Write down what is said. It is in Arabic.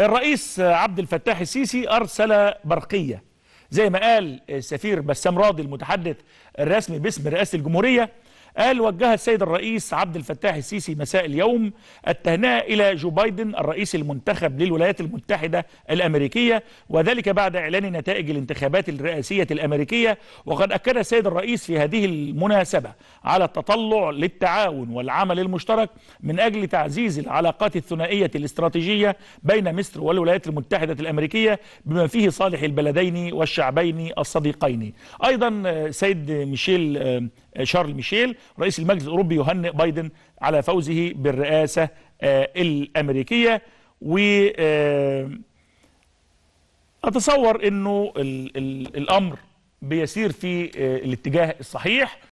الرئيس عبد الفتاح السيسي أرسل برقية زي ما قال السفير بسام راضي المتحدث الرسمي باسم رئاسة الجمهورية قال وجه السيد الرئيس عبد الفتاح السيسي مساء اليوم التهنئة إلى جو بايدن الرئيس المنتخب للولايات المتحدة الأمريكية وذلك بعد إعلان نتائج الانتخابات الرئاسية الأمريكية وقد أكد السيد الرئيس في هذه المناسبة على التطلع للتعاون والعمل المشترك من أجل تعزيز العلاقات الثنائية الاستراتيجية بين مصر والولايات المتحدة الأمريكية بما فيه صالح البلدين والشعبين الصديقين أيضا سيد ميشيل شارل ميشيل رئيس المجلس الاوروبي يهنئ بايدن على فوزه بالرئاسه آه، الامريكيه و آه، اتصور انه الامر بيسير في آه، الاتجاه الصحيح